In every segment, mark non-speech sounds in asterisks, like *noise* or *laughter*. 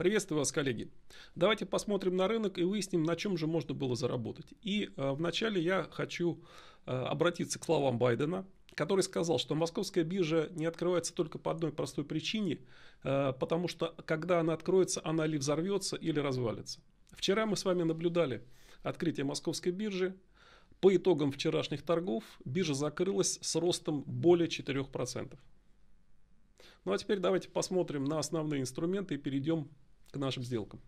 Приветствую вас, коллеги. Давайте посмотрим на рынок и выясним, на чем же можно было заработать. И э, вначале я хочу э, обратиться к словам Байдена, который сказал, что московская биржа не открывается только по одной простой причине, э, потому что когда она откроется, она или взорвется, или развалится. Вчера мы с вами наблюдали открытие московской биржи. По итогам вчерашних торгов биржа закрылась с ростом более 4%. Ну а теперь давайте посмотрим на основные инструменты и перейдем к нашим сделкам.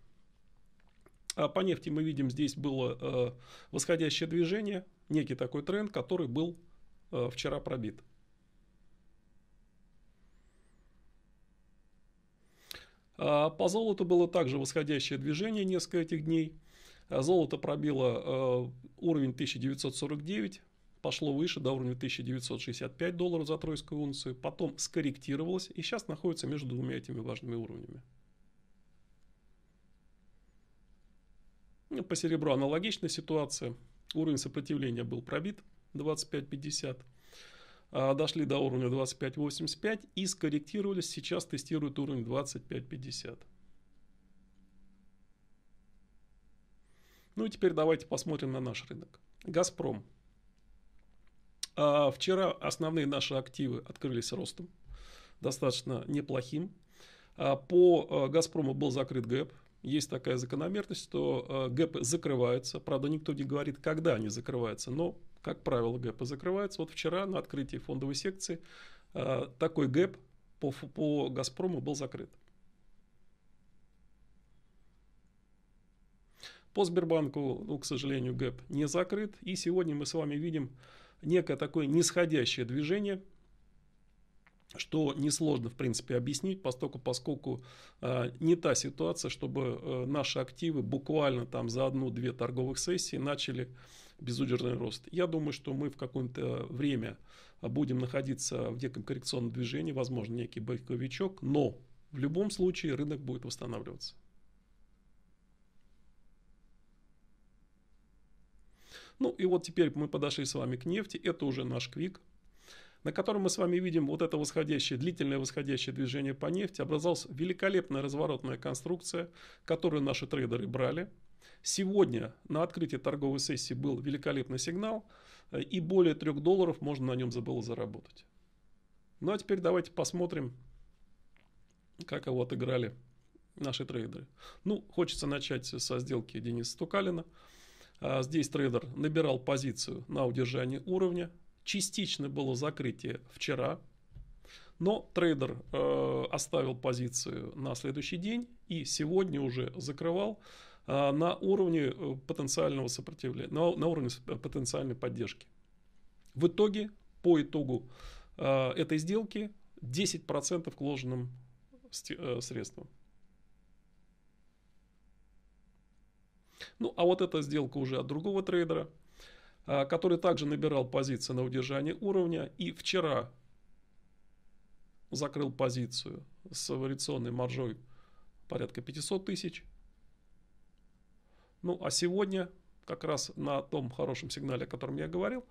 А по нефти мы видим, здесь было э, восходящее движение, некий такой тренд, который был э, вчера пробит. А по золоту было также восходящее движение несколько этих дней. А золото пробило э, уровень 1949, пошло выше до уровня 1965 долларов за тройскую унцию, потом скорректировалось и сейчас находится между двумя этими важными уровнями. Ну, по серебру аналогичная ситуация. Уровень сопротивления был пробит 25-50. А, дошли до уровня 25-85 и скорректировались. Сейчас тестируют уровень 25-50. Ну и теперь давайте посмотрим на наш рынок. Газпром. А вчера основные наши активы открылись ростом, достаточно неплохим. А по э, Газпрому был закрыт гэп, есть такая закономерность, что э, ГЭПы закрываются. Правда, никто не говорит, когда они закрываются, но, как правило, ГЭПы закрываются. Вот вчера на открытии фондовой секции э, такой ГЭП по, по «Газпрому» был закрыт. По Сбербанку, ну, к сожалению, ГЭП не закрыт. И сегодня мы с вами видим некое такое нисходящее движение – что несложно, в принципе, объяснить, поскольку, поскольку э, не та ситуация, чтобы э, наши активы буквально там за одну-две торговых сессии начали безудержный рост. Я думаю, что мы в какое-то э, время будем находиться в неком коррекционном движении, возможно, некий боковичок, но в любом случае рынок будет восстанавливаться. Ну и вот теперь мы подошли с вами к нефти, это уже наш квик – на котором мы с вами видим вот это восходящее, длительное восходящее движение по нефти. Образовалась великолепная разворотная конструкция, которую наши трейдеры брали. Сегодня на открытии торговой сессии был великолепный сигнал, и более 3 долларов можно на нем забыло заработать. Ну а теперь давайте посмотрим, как его отыграли наши трейдеры. Ну, хочется начать со сделки Дениса Стукалина. А, здесь трейдер набирал позицию на удержание уровня, Частично было закрытие вчера, но трейдер э, оставил позицию на следующий день и сегодня уже закрывал э, на уровне э, потенциального сопротивления, на, на уровне э, потенциальной поддержки. В итоге, по итогу э, этой сделки 10% к э, средством. Ну, а вот эта сделка уже от другого трейдера – а, который также набирал позиции на удержание уровня и вчера закрыл позицию с вариационной маржой порядка 500 тысяч. Ну а сегодня, как раз на том хорошем сигнале, о котором я говорил,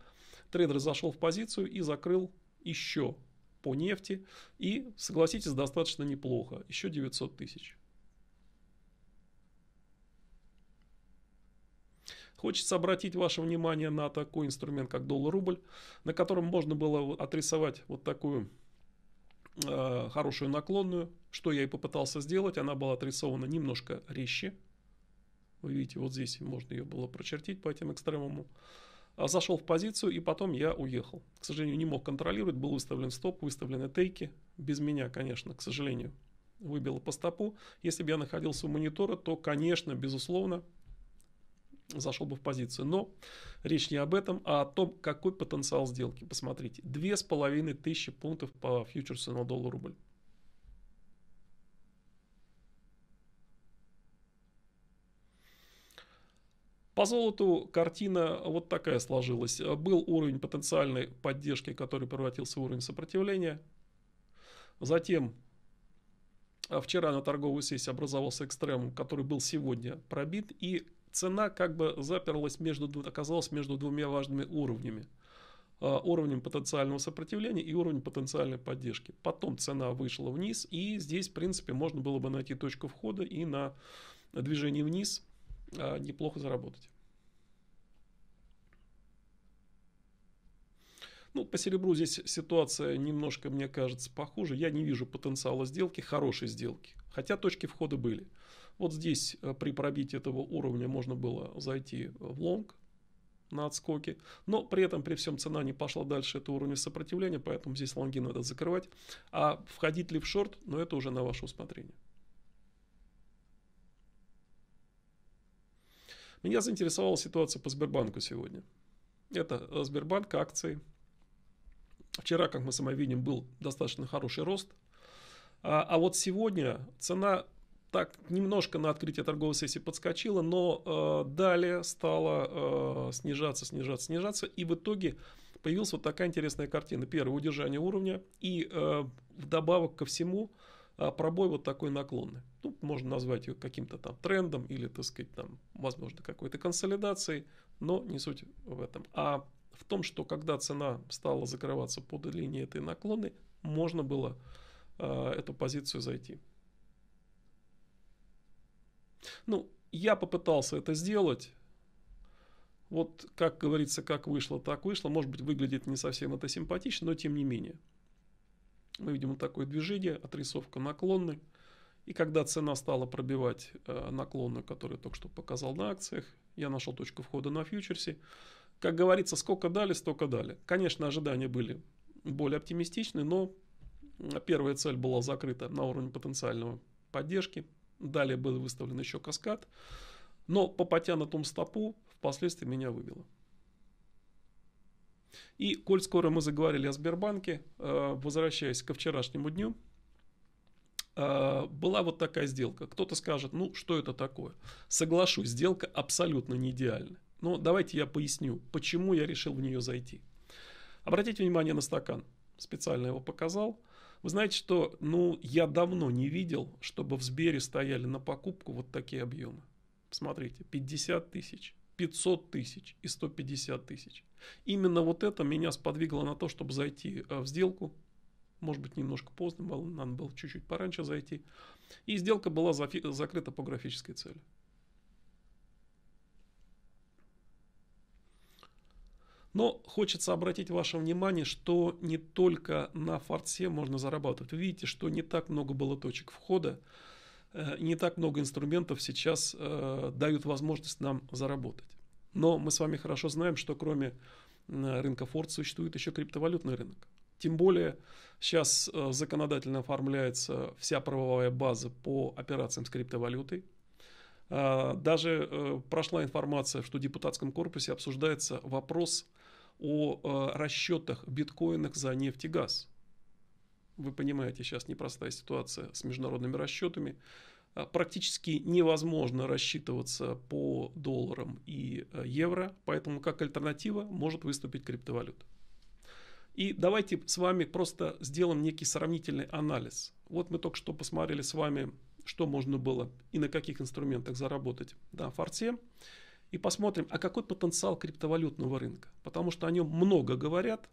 трейдер зашел в позицию и закрыл еще по нефти. И, согласитесь, достаточно неплохо, еще 900 тысяч. Хочется обратить ваше внимание на такой инструмент, как доллар-рубль, на котором можно было отрисовать вот такую э, хорошую наклонную, что я и попытался сделать. Она была отрисована немножко резче. Вы видите, вот здесь можно ее было прочертить по этим экстремуму. А зашел в позицию и потом я уехал. К сожалению, не мог контролировать, был выставлен стоп, выставлены тейки. Без меня, конечно, к сожалению, выбило по стопу. Если бы я находился у монитора, то, конечно, безусловно, зашел бы в позицию. Но речь не об этом, а о том, какой потенциал сделки. Посмотрите, 2500 пунктов по фьючерсу на доллар-рубль. По золоту картина вот такая сложилась. Был уровень потенциальной поддержки, который превратился в уровень сопротивления. Затем а, вчера на торговую сессию образовался экстрем, который был сегодня пробит. И цена как бы заперлась между, оказалась между двумя важными уровнями. А, уровнем потенциального сопротивления и уровнем потенциальной поддержки. Потом цена вышла вниз, и здесь, в принципе, можно было бы найти точку входа и на движении вниз а, неплохо заработать. Ну, по серебру здесь ситуация немножко, мне кажется, похуже. Я не вижу потенциала сделки, хорошей сделки. Хотя точки входа были. Вот здесь э, при пробитии этого уровня можно было зайти в лонг на отскоке, но при этом при всем цена не пошла дальше этого уровня сопротивления, поэтому здесь лонги надо закрывать. А входить ли в шорт, но ну, это уже на ваше усмотрение. Меня заинтересовала ситуация по Сбербанку сегодня. Это э, Сбербанк акции. Вчера, как мы с вами видим, был достаточно хороший рост. А, а вот сегодня цена так немножко на открытие торговой сессии подскочила, но э, далее стала э, снижаться, снижаться, снижаться, и в итоге появилась вот такая интересная картина. Первое, удержание уровня, и э, вдобавок ко всему э, пробой вот такой наклонный. Ну, можно назвать ее каким-то там трендом или, так сказать, там, возможно, какой-то консолидацией, но не суть в этом. А в том, что когда цена стала закрываться под линией этой наклоны, можно было э, эту позицию зайти. Ну, я попытался это сделать. Вот, как говорится, как вышло, так вышло. Может быть, выглядит не совсем это симпатично, но тем не менее. Мы ну, видим вот такое движение, отрисовка наклонной. И когда цена стала пробивать э, наклонную, которую я только что показал на акциях, я нашел точку входа на фьючерсе. Как говорится, сколько дали, столько дали. Конечно, ожидания были более оптимистичны, но первая цель была закрыта на уровне потенциального поддержки, Далее был выставлен еще каскад. Но попотя на том стопу впоследствии меня выбило. И, коль скоро мы заговорили о Сбербанке, э, возвращаясь ко вчерашнему дню, э, была вот такая сделка. Кто-то скажет, ну что это такое? Соглашусь, сделка абсолютно не идеальна. Но давайте я поясню, почему я решил в нее зайти. Обратите внимание на стакан. Специально его показал. Вы знаете, что ну, я давно не видел, чтобы в Сбере стояли на покупку вот такие объемы. Смотрите, 50 тысяч, 500 тысяч и 150 тысяч. Именно вот это меня сподвигло на то, чтобы зайти э, в сделку. Может быть, немножко поздно, надо было чуть-чуть пораньше зайти. И сделка была закрыта по графической цели. Но хочется обратить ваше внимание, что не только на форсе можно зарабатывать. Вы видите, что не так много было точек входа, э, не так много инструментов сейчас э, дают возможность нам заработать. Но мы с вами хорошо знаем, что кроме рынка Форд существует еще криптовалютный рынок. Тем более сейчас э, законодательно оформляется вся правовая база по операциям с криптовалютой. А, даже прошла информация, что в депутатском корпусе обсуждается вопрос о э, расчетах в биткоинах за нефть и газ. Вы понимаете, сейчас непростая ситуация с международными расчетами. Э, практически невозможно рассчитываться по долларам и э, евро, поэтому как альтернатива может выступить криптовалюта. И давайте с вами просто сделаем некий сравнительный анализ. Вот мы только что посмотрели с вами, что можно было и на каких инструментах заработать на форте и посмотрим, а какой потенциал криптовалютного рынка. Потому что о нем много говорят,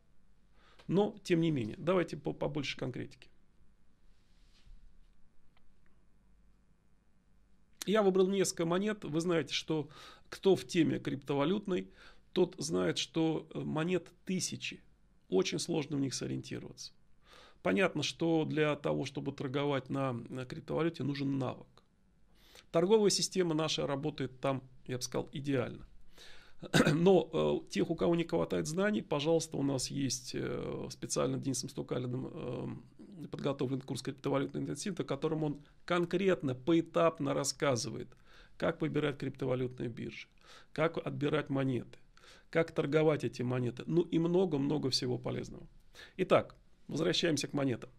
но тем не менее. Давайте по побольше конкретики. Я выбрал несколько монет. Вы знаете, что кто в теме криптовалютной, тот знает, что э, монет тысячи. Очень сложно в них сориентироваться. Понятно, что для того, чтобы торговать на криптовалюте, нужен навык. Торговая система наша работает там, я бы сказал, идеально. *clears throat* Но э, тех, у кого не хватает знаний, пожалуйста, у нас есть э, специально Денисом Стукалиным э, эм, подготовлен курс криптовалютной интенсив, о котором он конкретно, поэтапно рассказывает, как выбирать криптовалютные биржи, как отбирать монеты, как торговать эти монеты, ну и много-много всего полезного. Итак, возвращаемся к монетам.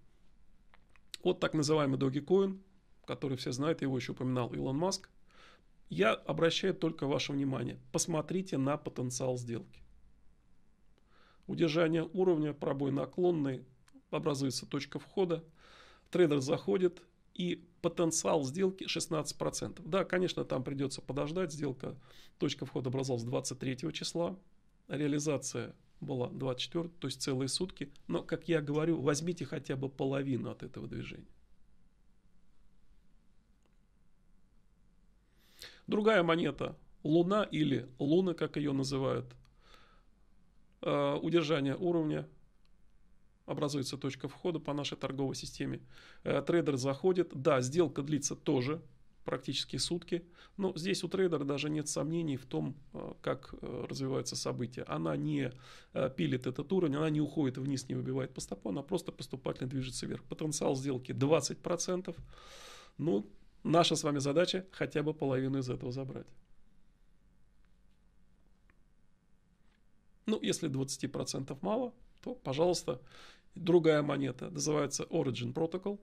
Вот так называемый Dogecoin – который все знают, его еще упоминал Илон Маск, я обращаю только ваше внимание. Посмотрите на потенциал сделки. Удержание уровня, пробой наклонный, образуется точка входа. Трейдер заходит и потенциал сделки 16%. Да, конечно, там придется подождать. Сделка, точка входа образовалась 23 числа. Реализация была 24, то есть целые сутки. Но, как я говорю, возьмите хотя бы половину от этого движения. Другая монета – луна или луна, как ее называют. А, удержание уровня. Образуется точка входа по нашей торговой системе. Э, трейдер заходит. Да, сделка длится тоже практически сутки. Но здесь у трейдера даже нет сомнений в том, э, как э, развиваются события. Она не пилит этот уровень, она не уходит вниз, не выбивает по стопу, она просто поступательно движется вверх. Потенциал сделки 20%. Ну, Наша с вами задача хотя бы половину из этого забрать. Ну, если 20% мало, то, пожалуйста, другая монета. Называется Origin Protocol.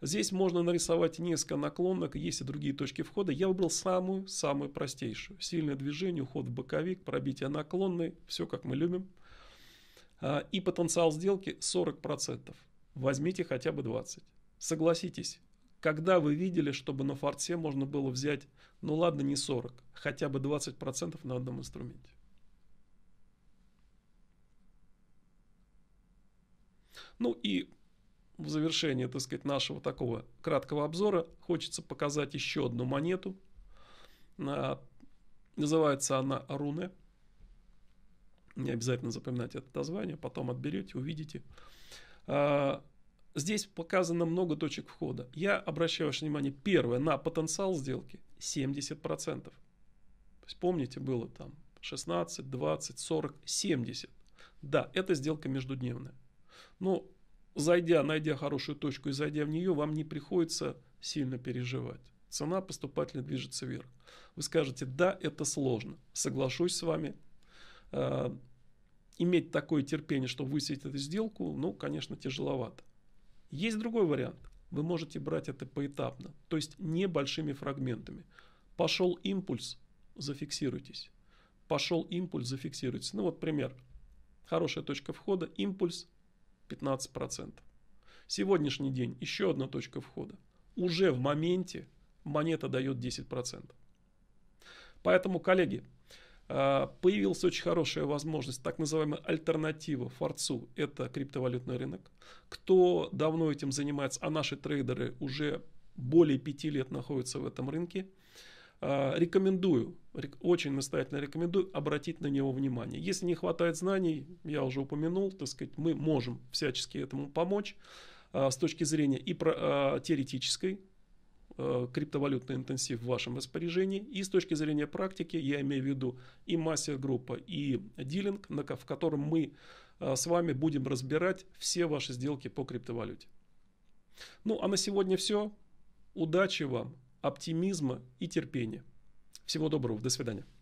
Здесь можно нарисовать несколько наклонок, есть и другие точки входа. Я выбрал самую-самую простейшую. Сильное движение, уход в боковик, пробитие наклонной, все как мы любим. А, и потенциал сделки 40%. Возьмите хотя бы 20. Согласитесь, когда вы видели, чтобы на форте можно было взять, ну ладно, не 40, хотя бы 20% на одном инструменте? Ну и в завершение, так сказать, нашего такого краткого обзора хочется показать еще одну монету. А, называется она Руне. Не обязательно запоминать это название, потом отберете, увидите. А, Здесь показано много точек входа. Я обращаю ваше внимание, первое, на потенциал сделки 70%. То есть помните, было там 16, 20, 40, 70. Да, это сделка междудневная. Но зайдя, найдя хорошую точку и зайдя в нее, вам не приходится сильно переживать. Цена поступательно движется вверх. Вы скажете, да, это сложно. Соглашусь с вами. Э, иметь такое терпение, чтобы высветить эту сделку, ну, конечно, тяжеловато. Есть другой вариант. Вы можете брать это поэтапно, то есть небольшими фрагментами. Пошел импульс, зафиксируйтесь. Пошел импульс, зафиксируйтесь. Ну вот пример. Хорошая точка входа, импульс 15%. Сегодняшний день еще одна точка входа. Уже в моменте монета дает 10%. Поэтому, коллеги, а, появилась очень хорошая возможность, так называемая альтернатива форцу, это криптовалютный рынок. Кто давно этим занимается, а наши трейдеры уже более пяти лет находятся в этом рынке, а, рекомендую, очень настоятельно рекомендую обратить на него внимание. Если не хватает знаний, я уже упомянул, так сказать, мы можем всячески этому помочь а, с точки зрения и теоретической, Э, криптовалютный интенсив в вашем распоряжении. И с точки зрения практики, я имею в виду и мастер-группа, и дилинг, в котором мы э, с вами будем разбирать все ваши сделки по криптовалюте. Ну, а на сегодня все. Удачи вам, оптимизма и терпения. Всего доброго, до свидания.